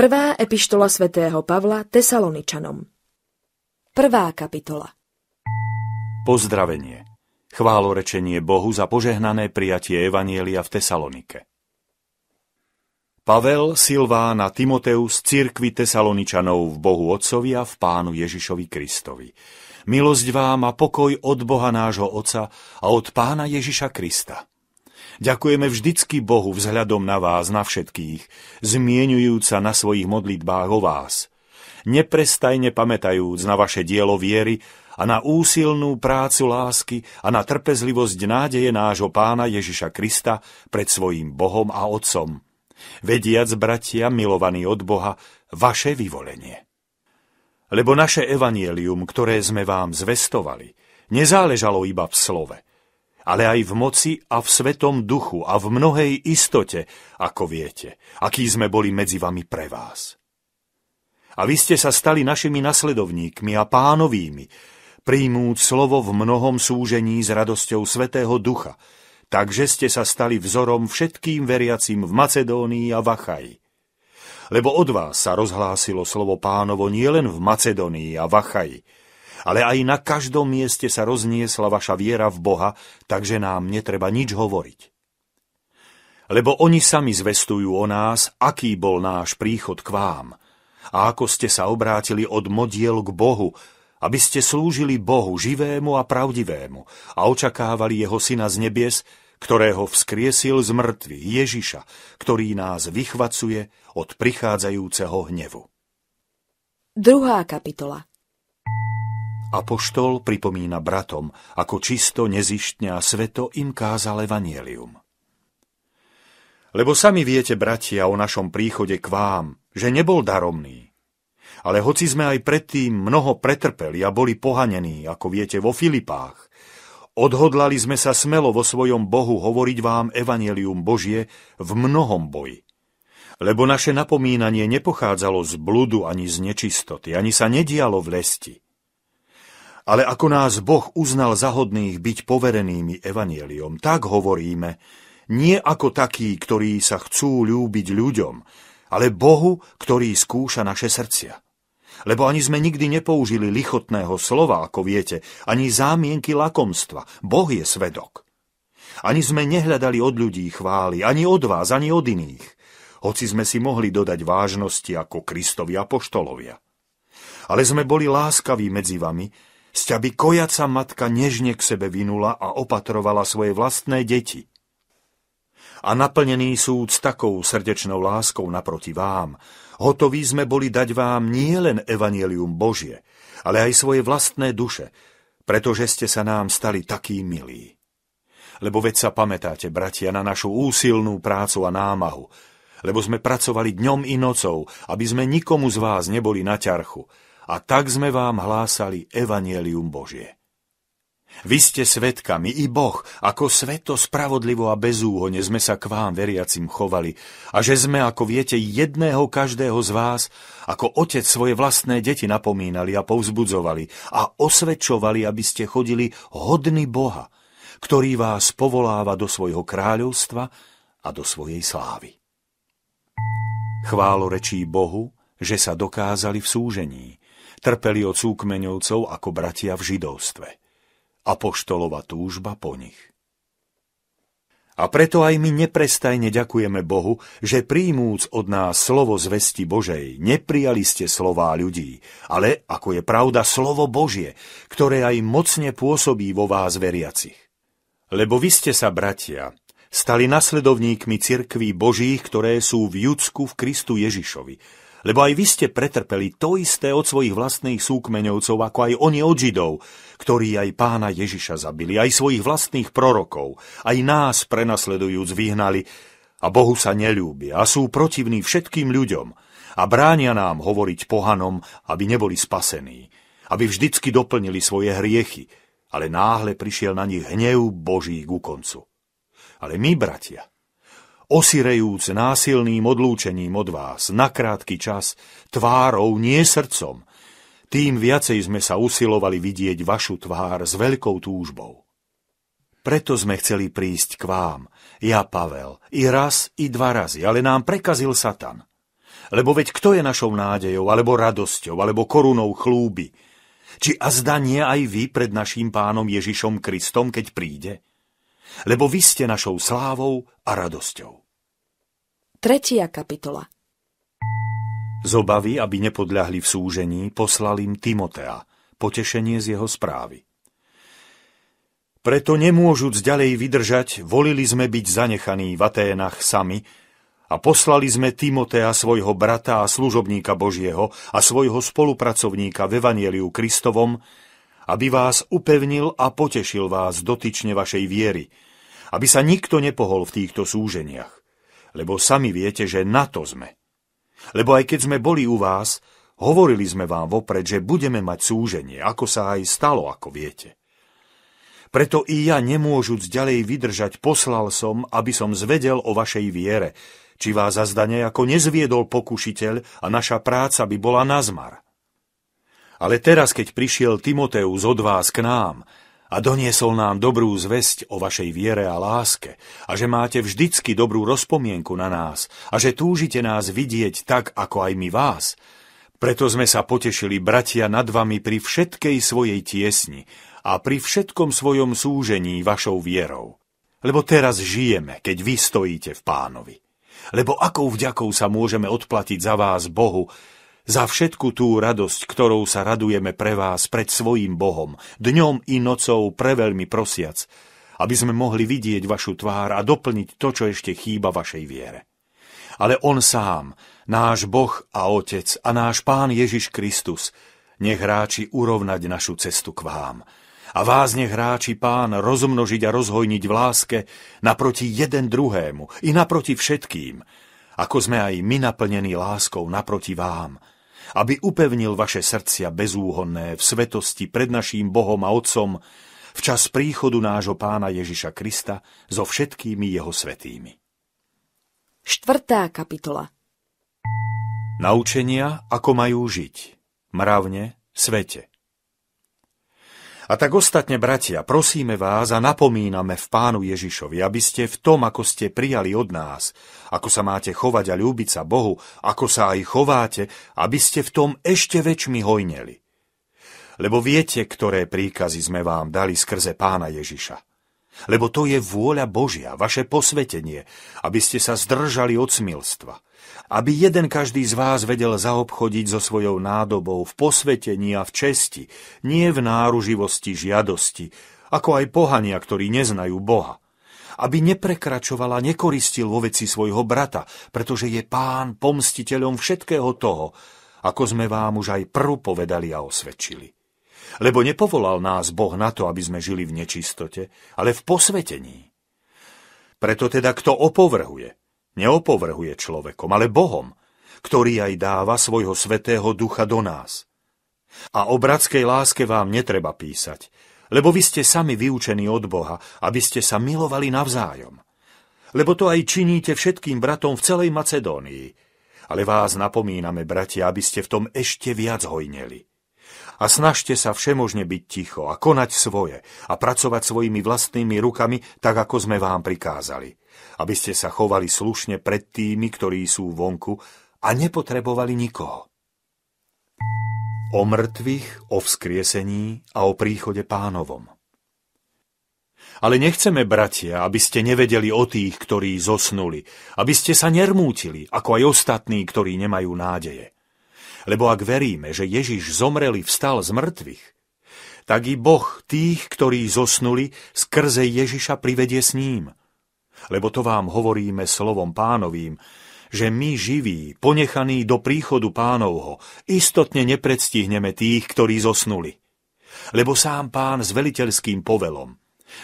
Prvá epištola svätého Pavla Tesaloničanom Prvá kapitola Pozdravenie Chválorečenie Bohu za požehnané prijatie Evanielia v Tesalonike Pavel, Silvána, Timoteus, církvi Tesaloničanov v Bohu Otcovi a v Pánu Ježišovi Kristovi. Milosť vám a pokoj od Boha nášho Otca a od Pána Ježiša Krista Ďakujeme vždycky Bohu vzhľadom na vás, na všetkých, zmienujúca na svojich modlitbách o vás. Neprestajne pamätajúc na vaše dielo viery a na úsilnú prácu lásky a na trpezlivosť nádeje nášho pána Ježiša Krista pred svojim Bohom a Otcom. Vediac, bratia, milovaní od Boha, vaše vyvolenie. Lebo naše evanielium, ktoré sme vám zvestovali, nezáležalo iba v slove – ale aj v moci a v svetom duchu a v mnohej istote, ako viete, akí sme boli medzi vami pre vás. A vy ste sa stali našimi nasledovníkmi a pánovými, príjmúť slovo v mnohom súžení s radosťou Svetého Ducha, takže ste sa stali vzorom všetkým veriacim v Macedónii a Vachaji. Lebo od vás sa rozhlásilo slovo pánovo nielen v Macedónii a Vachaji, ale aj na každom mieste sa rozniesla vaša viera v Boha, takže nám netreba nič hovoriť. Lebo oni sami zvestujú o nás, aký bol náš príchod k vám a ako ste sa obrátili od modiel k Bohu, aby ste slúžili Bohu živému a pravdivému a očakávali Jeho Syna z nebies, ktorého vzkriesil z mŕtvy Ježiša, ktorý nás vychvacuje od prichádzajúceho hnevu. Druhá kapitola Apoštol pripomína bratom, ako čisto, nezištne a sveto im kázal evanielium. Lebo sami viete, bratia, o našom príchode k vám, že nebol daromný. Ale hoci sme aj predtým mnoho pretrpeli a boli pohanení, ako viete, vo Filipách, odhodlali sme sa smelo vo svojom Bohu hovoriť vám evanielium Božie v mnohom boji lebo naše napomínanie nepochádzalo z bludu ani z nečistoty, ani sa nedialo v lesti, ale ako nás Boh uznal za hodných byť poverenými evanieliom, tak hovoríme, nie ako takí, ktorí sa chcú ľúbiť ľuďom, ale Bohu, ktorý skúša naše srdcia. Lebo ani sme nikdy nepoužili lichotného slova, ako viete, ani zámienky lakomstva. Boh je svedok. Ani sme nehľadali od ľudí chvály, ani od vás, ani od iných, hoci sme si mohli dodať vážnosti ako Kristovi a poštolovia. Ale sme boli láskaví medzi vami, Sťaby kojaca matka nežne k sebe vinula a opatrovala svoje vlastné deti. A naplnený súd s takou srdečnou láskou naproti vám, hotoví sme boli dať vám nielen evanielium Božie, ale aj svoje vlastné duše, pretože ste sa nám stali takí milí. Lebo veď sa pamätáte, bratia, na našu úsilnú prácu a námahu, lebo sme pracovali dňom i nocou, aby sme nikomu z vás neboli na ťarchu, a tak sme vám hlásali evanielium Božie. Vy ste svetkami i Boh, ako sveto, spravodlivo a bezúhone sme sa k vám veriacim chovali a že sme, ako viete, jedného každého z vás, ako otec svoje vlastné deti napomínali a povzbudzovali a osvedčovali, aby ste chodili hodný Boha, ktorý vás povoláva do svojho kráľovstva a do svojej slávy. Chválo rečí Bohu, že sa dokázali v súžení, Trpeli od súkmeňovcov ako bratia v židovstve. Apoštolova túžba po nich. A preto aj my neprestajne ďakujeme Bohu, že príjmúc od nás slovo zvesti Božej, neprijali ste slová ľudí, ale, ako je pravda, slovo Božie, ktoré aj mocne pôsobí vo vás veriacich. Lebo vy ste sa, bratia, stali nasledovníkmi cirkví Božích, ktoré sú v Judsku v Kristu Ježišovi lebo aj vy ste pretrpeli to isté od svojich vlastných súkmeňovcov, ako aj oni od Židov, ktorí aj pána Ježiša zabili, aj svojich vlastných prorokov, aj nás prenasledujúc vyhnali a Bohu sa nelúbia a sú protivní všetkým ľuďom a bránia nám hovoriť pohanom, aby neboli spasení, aby vždycky doplnili svoje hriechy, ale náhle prišiel na nich hnev Boží k koncu. Ale my, bratia, osirejúc násilným odlúčením od vás na krátky čas, tvárou, nie srdcom, tým viacej sme sa usilovali vidieť vašu tvár s veľkou túžbou. Preto sme chceli prísť k vám, ja Pavel, i raz, i dva razy, ale nám prekazil Satan. Lebo veď kto je našou nádejou, alebo radosťou, alebo korunou chlúby? Či a zdanie aj vy pred naším pánom Ježišom Kristom, keď príde? lebo vy ste našou slávou a radosťou. Tretia kapitola Z obavy, aby nepodľahli v súžení, poslal im Timotea, potešenie z jeho správy. Preto nemôžuc ďalej vydržať, volili sme byť zanechaní v Aténach sami a poslali sme Timotea, svojho brata a služobníka Božieho a svojho spolupracovníka v Evanieliu Kristovom, aby vás upevnil a potešil vás dotyčne vašej viery, aby sa nikto nepohol v týchto súženiach, lebo sami viete, že na to sme. Lebo aj keď sme boli u vás, hovorili sme vám vopred, že budeme mať súženie, ako sa aj stalo, ako viete. Preto i ja, nemôžuc ďalej vydržať, poslal som, aby som zvedel o vašej viere, či vás zazdane nejako nezviedol pokušiteľ a naša práca by bola nazmar. Ale teraz, keď prišiel Timoteus od vás k nám a doniesol nám dobrú zväzť o vašej viere a láske a že máte vždycky dobrú rozpomienku na nás a že túžite nás vidieť tak, ako aj my vás, preto sme sa potešili, bratia, nad vami pri všetkej svojej tiesni a pri všetkom svojom súžení vašou vierou. Lebo teraz žijeme, keď vy stojíte v pánovi. Lebo akou vďakou sa môžeme odplatiť za vás Bohu, za všetku tú radosť, ktorou sa radujeme pre vás pred svojím Bohom, dňom i nocou preveľmi prosiac, aby sme mohli vidieť vašu tvár a doplniť to, čo ešte chýba vašej viere. Ale On sám, náš Boh a Otec a náš Pán Ježiš Kristus, nech hráči urovnať našu cestu k vám. A vás nech hráči Pán rozmnožiť a rozhojniť v láske naproti jeden druhému i naproti všetkým, ako sme aj my naplnení láskou naproti vám, aby upevnil vaše srdcia bezúhonné v svetosti pred naším Bohom a Otcom v čas príchodu nášho pána Ježiša Krista so všetkými jeho svetými. Štvrtá kapitola Naučenia, ako majú žiť. Mravne, svete. A tak ostatne, bratia, prosíme vás a napomíname v Pánu Ježišovi, aby ste v tom, ako ste prijali od nás, ako sa máte chovať a ľúbiť sa Bohu, ako sa aj chováte, aby ste v tom ešte väčšmi hojneli. Lebo viete, ktoré príkazy sme vám dali skrze Pána Ježiša lebo to je vôľa Božia, vaše posvetenie, aby ste sa zdržali od smilstva, aby jeden každý z vás vedel zaobchodiť so svojou nádobou v posvetení a v česti, nie v náruživosti žiadosti, ako aj pohania, ktorí neznajú Boha. Aby neprekračovala, nekoristil vo veci svojho brata, pretože je pán pomstiteľom všetkého toho, ako sme vám už aj prv povedali a osvedčili. Lebo nepovolal nás Boh na to, aby sme žili v nečistote, ale v posvetení. Preto teda kto opovrhuje, neopovrhuje človekom, ale Bohom, ktorý aj dáva svojho svetého ducha do nás. A o bratskej láske vám netreba písať, lebo vy ste sami vyučení od Boha, aby ste sa milovali navzájom. Lebo to aj činíte všetkým bratom v celej Macedónii. Ale vás napomíname, bratia, aby ste v tom ešte viac hojneli a snažte sa všemožne byť ticho a konať svoje a pracovať svojimi vlastnými rukami, tak ako sme vám prikázali, aby ste sa chovali slušne pred tými, ktorí sú vonku a nepotrebovali nikoho. O mŕtvych, o vzkriesení a o príchode pánovom. Ale nechceme, bratia, aby ste nevedeli o tých, ktorí zosnuli, aby ste sa nermútili, ako aj ostatní, ktorí nemajú nádeje. Lebo ak veríme, že Ježiš zomreli vstal z mŕtvych, tak i Boh tých, ktorí zosnuli, skrze Ježiša privedie s ním. Lebo to vám hovoríme slovom pánovým, že my živí, ponechaní do príchodu pánovho, istotne nepredstihneme tých, ktorí zosnuli. Lebo sám pán s veliteľským povelom,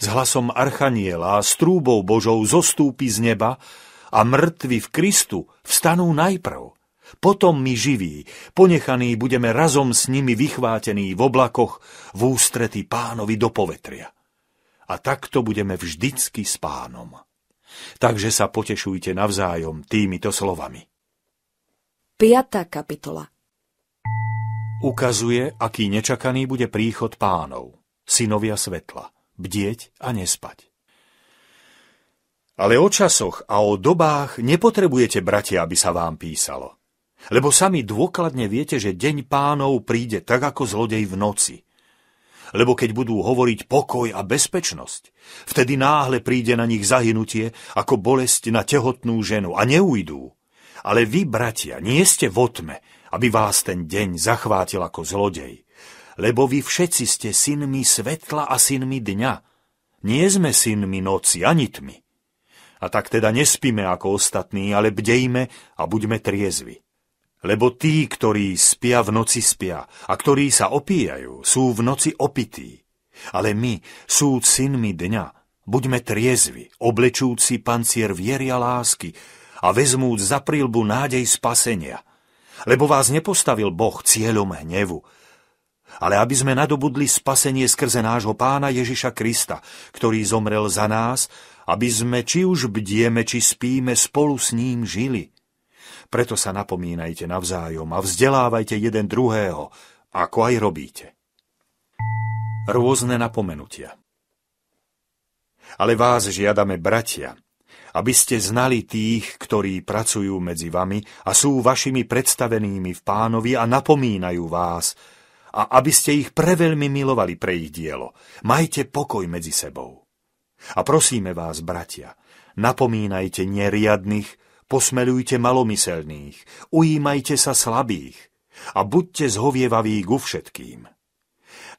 s hlasom Archaniela a s trúbou Božou zostúpi z neba a mŕtvi v Kristu vstanú najprv. Potom my živí, ponechaní budeme razom s nimi vychvátení v oblakoch v ústrety pánovi do povetria. A takto budeme vždycky s pánom. Takže sa potešujte navzájom týmito slovami. 5. kapitola Ukazuje, aký nečakaný bude príchod pánov, synovia svetla, bdieť a nespať. Ale o časoch a o dobách nepotrebujete, bratia, aby sa vám písalo. Lebo sami dôkladne viete, že deň pánov príde tak ako zlodej v noci. Lebo keď budú hovoriť pokoj a bezpečnosť, vtedy náhle príde na nich zahynutie ako bolesť na tehotnú ženu a neujdú. Ale vy, bratia, nie ste v otme, aby vás ten deň zachvátil ako zlodej. Lebo vy všetci ste synmi svetla a synmi dňa. Nie sme synmi noci ani tmy. A tak teda nespíme ako ostatní, ale bdejme a buďme triezvi. Lebo tí, ktorí spia v noci spia a ktorí sa opíjajú, sú v noci opití. Ale my, sú synmi dňa, buďme triezvi, oblečúci pancier viery a lásky a vezmúc za prílbu nádej spasenia. Lebo vás nepostavil Boh cieľom hnevu, ale aby sme nadobudli spasenie skrze nášho pána Ježiša Krista, ktorý zomrel za nás, aby sme či už bdieme, či spíme, spolu s ním žili. Preto sa napomínajte navzájom a vzdelávajte jeden druhého, ako aj robíte. Rôzne napomenutia Ale vás žiadame, bratia, aby ste znali tých, ktorí pracujú medzi vami a sú vašimi predstavenými v pánovi a napomínajú vás, a aby ste ich preveľmi milovali pre ich dielo. Majte pokoj medzi sebou. A prosíme vás, bratia, napomínajte neriadných, Posmelujte malomyselných, ujímajte sa slabých a buďte zhovievaví ku všetkým.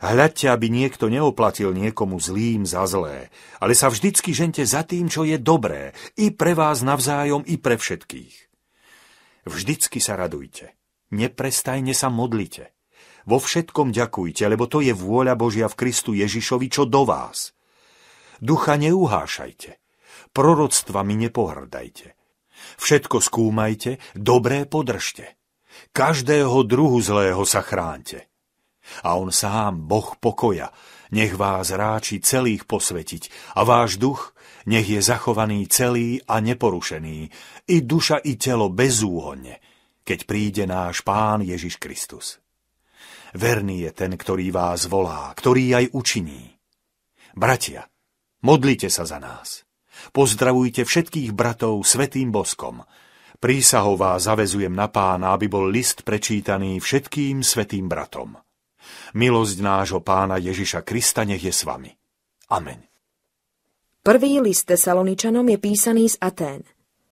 Hľadte, aby niekto neoplatil niekomu zlým za zlé, ale sa vždycky žente za tým, čo je dobré, i pre vás navzájom, i pre všetkých. Vždycky sa radujte. Neprestajne sa modlite. Vo všetkom ďakujte, lebo to je vôľa Božia v Kristu Ježišovi, čo do vás. Ducha neuhášajte. Proroctvami nepohrdajte. Všetko skúmajte, dobré podržte. Každého druhu zlého sa chránte. A on sám, Boh pokoja, nech vás ráči celých posvetiť a váš duch nech je zachovaný celý a neporušený, i duša i telo bezúhonne, keď príde náš Pán Ježiš Kristus. Verný je ten, ktorý vás volá, ktorý aj učiní. Bratia, modlite sa za nás. Pozdravujte všetkých bratov svetým boskom. Prísahová vás zavezujem na pána, aby bol list prečítaný všetkým svetým bratom. Milosť nášho pána Ježiša Krista nech je s vami. Amen. Prvý list Tesaloničanom je písaný z Atén –